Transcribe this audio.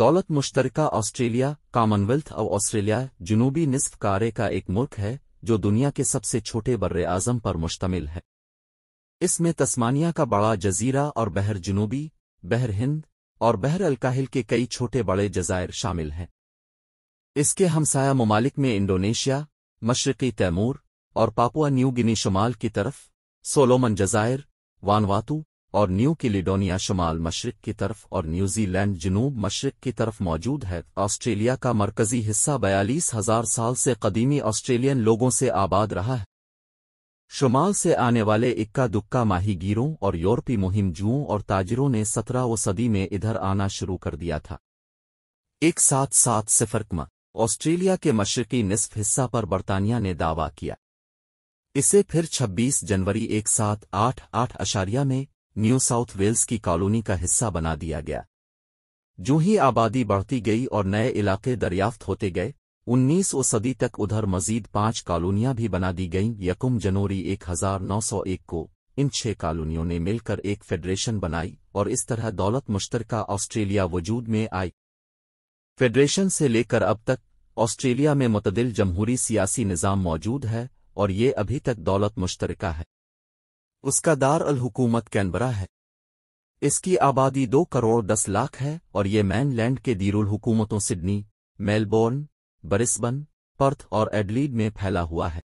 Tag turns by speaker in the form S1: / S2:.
S1: दौलत मुश्तरका Australia Commonwealth और ऑस्ट्रेलिया जुनूबी निसफ कारे का एक मुल्क है जो दुनिया के सबसे छोटे बर्र आजम पर मुश्तमिल है इसमें तस्मानिया का बड़ा जजीरा और बहर जुनूबी बहर हिंद और बहर अलकाहिल के कई छोटे बड़े जजायर शामिल हैं इसके हमसाया ममालिक में इंडोनेशिया मशरकी तैमूर और पापुआ न्यू गिनी शुमाल की तरफ सोलोमन जजायर वानवातू और न्यू किलिडोनिया शुमाल मशरक की तरफ और न्यूजीलैंड जनूब मशरक की तरफ मौजूद है ऑस्ट्रेलिया का मरकजी हिस्सा बयालीस हजार साल से कदीमी ऑस्ट्रेलियन लोगों से आबाद रहा है शुमाल से आने वाले इक्का दुक्का माहीगीरों और यूरोपी मुहिमजुओं और ताजरों ने व सदी में इधर आना शुरू कर दिया था एक साथ सात सिफरकमा ऑस्ट्रेलिया के मशरकी निसफ हिस्सा पर बरतानिया ने दावा किया इसे फिर 26 जनवरी एक सात आठ आठ अशारिया में न्यू साउथ वेल्स की कॉलोनी का हिस्सा बना दिया गया जो ही आबादी बढ़ती गई और नए इलाके दरियाफ्त होते गए उन्नीसवीं सदी तक उधर मजीद पांच कॉलोनियां भी बना दी गईं यकुम जनवरी 1901 को इन छह कॉलोनियों ने मिलकर एक फेडरेशन बनाई और इस तरह दौलत मुश्तरका ऑस्ट्रेलिया वजूद में आई फेडरेशन से लेकर अब तक ऑस्ट्रेलिया में मतदिल जमहूरी सियासी निज़ाम मौजूद है और ये अभी तक दौलत मुश्तरका है उसका दार अल हुकूमत कैनबरा है इसकी आबादी दो करोड़ दस लाख है और ये मैनलैंड के दीरुल हुकूमतों सिडनी मेलबोर्न बरिस्बन पर्थ और एडलीड में फैला हुआ है